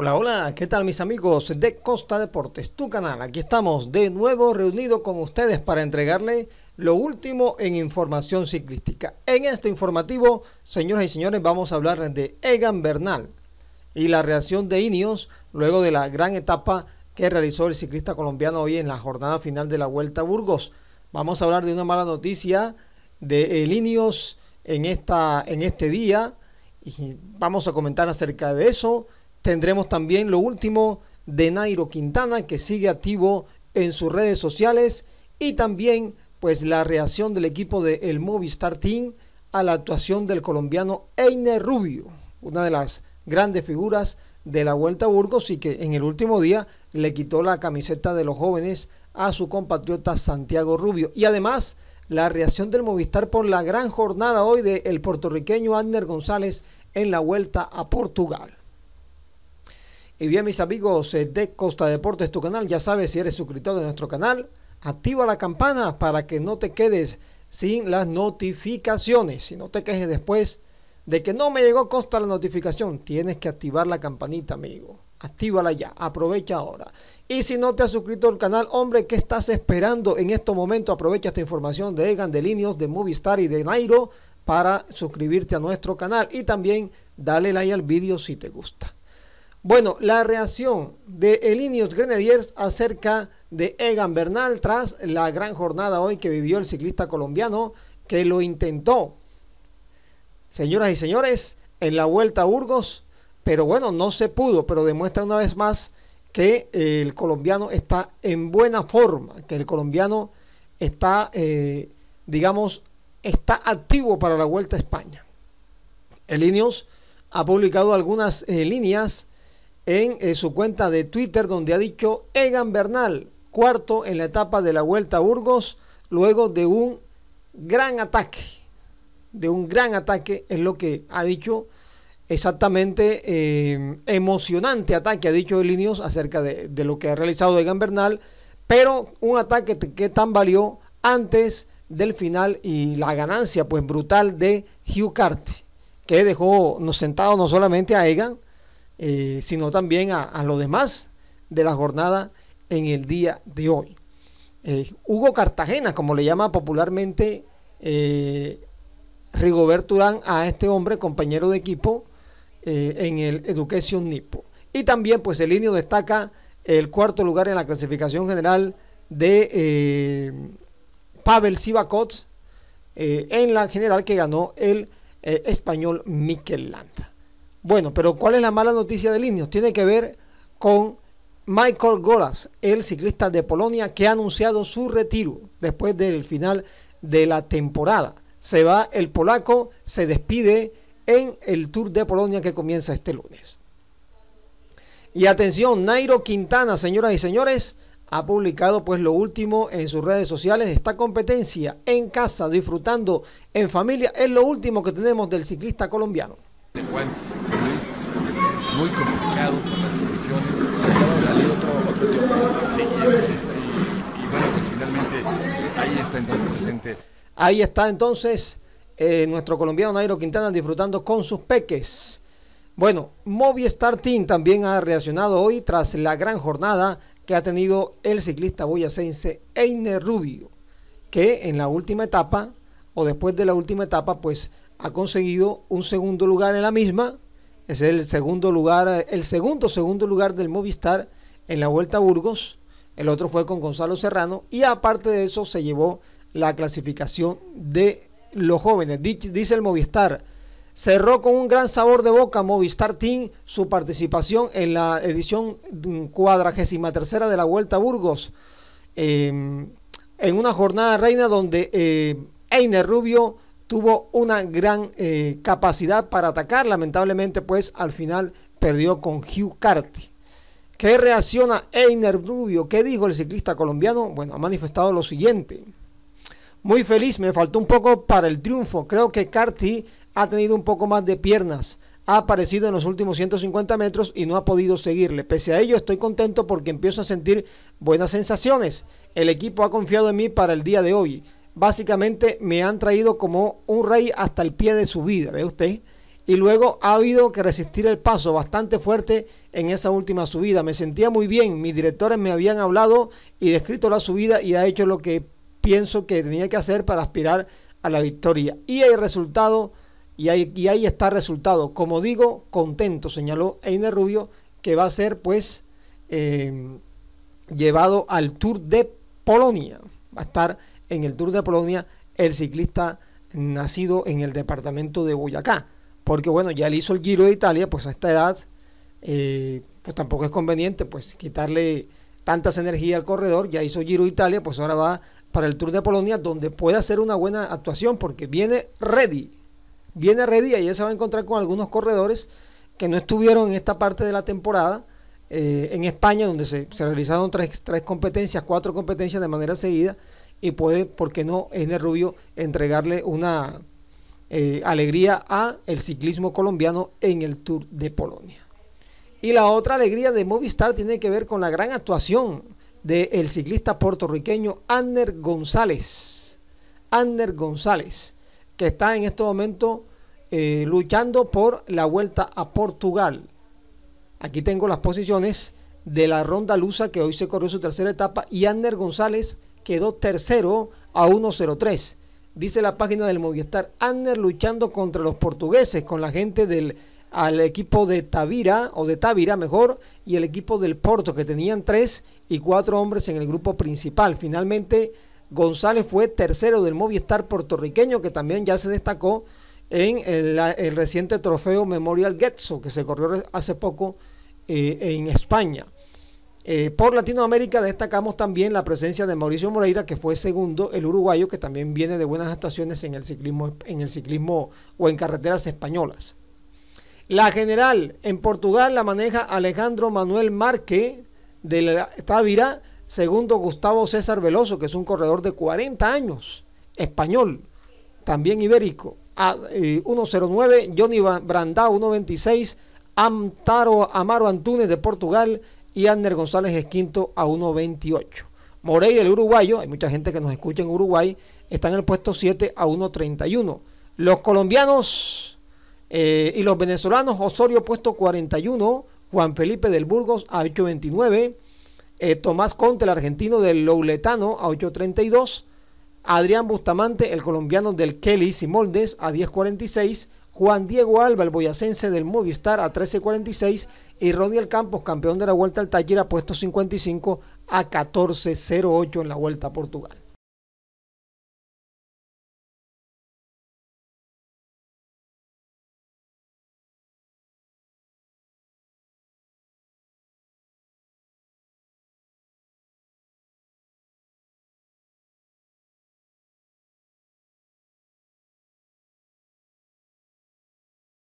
Hola, hola, ¿qué tal mis amigos de Costa Deportes, tu canal? Aquí estamos de nuevo reunidos con ustedes para entregarle lo último en información ciclística. En este informativo, señoras y señores, vamos a hablar de Egan Bernal y la reacción de Ineos luego de la gran etapa que realizó el ciclista colombiano hoy en la jornada final de la Vuelta a Burgos. Vamos a hablar de una mala noticia de Ineos en, esta, en este día y vamos a comentar acerca de eso Tendremos también lo último de Nairo Quintana, que sigue activo en sus redes sociales, y también pues la reacción del equipo del Movistar Team a la actuación del colombiano Einer Rubio, una de las grandes figuras de la Vuelta a Burgos y que en el último día le quitó la camiseta de los jóvenes a su compatriota Santiago Rubio. Y además la reacción del Movistar por la gran jornada hoy del el puertorriqueño Ander González en la Vuelta a Portugal. Y bien, mis amigos eh, de Costa Deportes, tu canal, ya sabes, si eres suscriptor de nuestro canal, activa la campana para que no te quedes sin las notificaciones. Si no te quejes después de que no me llegó Costa la notificación, tienes que activar la campanita, amigo. Actívala ya, aprovecha ahora. Y si no te has suscrito al canal, hombre, ¿qué estás esperando en este momento? Aprovecha esta información de Egan, de Linios, de Movistar y de Nairo para suscribirte a nuestro canal. Y también dale like al vídeo si te gusta. Bueno, la reacción de Elinios Grenadiers acerca de Egan Bernal tras la gran jornada hoy que vivió el ciclista colombiano que lo intentó, señoras y señores, en la Vuelta a Burgos, pero bueno, no se pudo, pero demuestra una vez más que eh, el colombiano está en buena forma, que el colombiano está, eh, digamos, está activo para la Vuelta a España. El ha publicado algunas eh, líneas en eh, su cuenta de Twitter donde ha dicho Egan Bernal, cuarto en la etapa de la Vuelta a Burgos, luego de un gran ataque, de un gran ataque, es lo que ha dicho exactamente eh, emocionante ataque, ha dicho Linios acerca de, de, lo que ha realizado Egan Bernal, pero un ataque que tan valió antes del final y la ganancia pues brutal de Hugh Carty, que dejó sentado no solamente a Egan, eh, sino también a, los lo demás de la jornada en el día de hoy. Eh, Hugo Cartagena, como le llama popularmente eh, Rigoberturán a este hombre, compañero de equipo en el Education Nipo. Y también, pues, el indio destaca el cuarto lugar en la clasificación general de Pavel Sivakots en la general que ganó el español Mikel Landa. Bueno, pero ¿cuál es la mala noticia del Ineos? Tiene que ver con Michael Golas, el ciclista de Polonia que ha anunciado su retiro después del final de la temporada. Se va el polaco, se despide en el Tour de Polonia que comienza este lunes. Y atención, Nairo Quintana, señoras y señores, ha publicado pues lo último en sus redes sociales. Esta competencia en casa, disfrutando en familia, es lo último que tenemos del ciclista colombiano muy complicado con las Se acaba de salir otro, este, y, bueno, pues finalmente ahí está entonces presente. Ahí está entonces eh, nuestro colombiano Nairo Quintana disfrutando con sus peques. Bueno, Movistar Team también ha reaccionado hoy tras la gran jornada que ha tenido el ciclista boyacense Einer Rubio, que en la última etapa o después de la última etapa pues ha conseguido un segundo lugar en la misma es el segundo lugar, el segundo segundo lugar del Movistar en la Vuelta a Burgos. El otro fue con Gonzalo Serrano y aparte de eso se llevó la clasificación de los jóvenes. Dice el Movistar, cerró con un gran sabor de boca Movistar Team su participación en la edición cuadragésima tercera de la Vuelta a Burgos. Em, en una jornada reina donde eh, Einer Rubio tuvo una gran eh, capacidad para atacar. Lamentablemente, pues al final perdió con Hugh Carty. ¿Qué reacciona Einer Rubio? ¿Qué dijo el ciclista colombiano? Bueno, ha manifestado lo siguiente. Muy feliz, me faltó un poco para el triunfo. Creo que Carty ha tenido un poco más de piernas. Ha aparecido en los últimos 150 metros y no ha podido seguirle. Pese a ello, estoy contento porque empiezo a sentir buenas sensaciones. El equipo ha confiado en mí para el día de hoy básicamente me han traído como un rey hasta el pie de su vida, ¿ve usted? Y luego ha habido que resistir el paso bastante fuerte en esa última subida. Me sentía muy bien, mis directores me habían hablado y descrito la subida y ha hecho lo que pienso que tenía que hacer para aspirar a la victoria. Y hay resultado, y ahí, y ahí está resultado. Como digo, contento, señaló Einer Rubio, que va a ser pues eh, llevado al Tour de Polonia. Va a estar en el Tour de Polonia el ciclista nacido en el departamento de Boyacá. Porque bueno, ya le hizo el Giro de Italia, pues a esta edad eh, pues tampoco es conveniente pues quitarle tantas energías al corredor, ya hizo Giro de Italia, pues ahora va para el Tour de Polonia donde puede hacer una buena actuación porque viene ready, viene ready y ahí se va a encontrar con algunos corredores que no estuvieron en esta parte de la temporada eh, en España donde se, realizaron tres, tres competencias, cuatro competencias de manera seguida y puede, ¿por qué no, el Rubio, entregarle una eh, alegría a el ciclismo colombiano en el Tour de Polonia? Y la otra alegría de Movistar tiene que ver con la gran actuación del ciclista puertorriqueño Ander González. Ander González, que está en este momento eh, luchando por la vuelta a Portugal. Aquí tengo las posiciones de la ronda lusa que hoy se corrió su tercera etapa y Ander González quedó tercero a 1-0-3. Dice la página del Movistar, Anner luchando contra los portugueses, con la gente del al equipo de Tavira, o de Tavira mejor, y el equipo del Porto, que tenían tres y cuatro hombres en el grupo principal. Finalmente, González fue tercero del Movistar puertorriqueño, que también ya se destacó en el, reciente trofeo Memorial Getzo, que se corrió hace poco eh, en España. Eh, por Latinoamérica destacamos también la presencia de Mauricio Moreira, que fue segundo, el uruguayo, que también viene de buenas actuaciones en el ciclismo, en el ciclismo o en carreteras españolas. La general en Portugal la maneja Alejandro Manuel márquez de la Távira, segundo Gustavo César Veloso, que es un corredor de 40 años, español, también ibérico. A, 109, eh, Johnny Brandao 126, Amtaro Amaro Antunes de Portugal y Ander González es quinto a 1.28. Moreira, el uruguayo, hay mucha gente que nos escucha en Uruguay, está en el puesto 7 a 1.31. Los colombianos eh, y los venezolanos, Osorio puesto 41, Juan Felipe del Burgos a 8.29, eh, Tomás Conte, el argentino del Louletano a 8.32. Adrián Bustamante, el colombiano del Kelly Simoldes, a 10.46. Juan Diego Alba, el boyacense del Movistar a 13.46 y Rodiel Campos, campeón de la Vuelta al Taller a puesto 55 a 14.08 en la Vuelta a Portugal.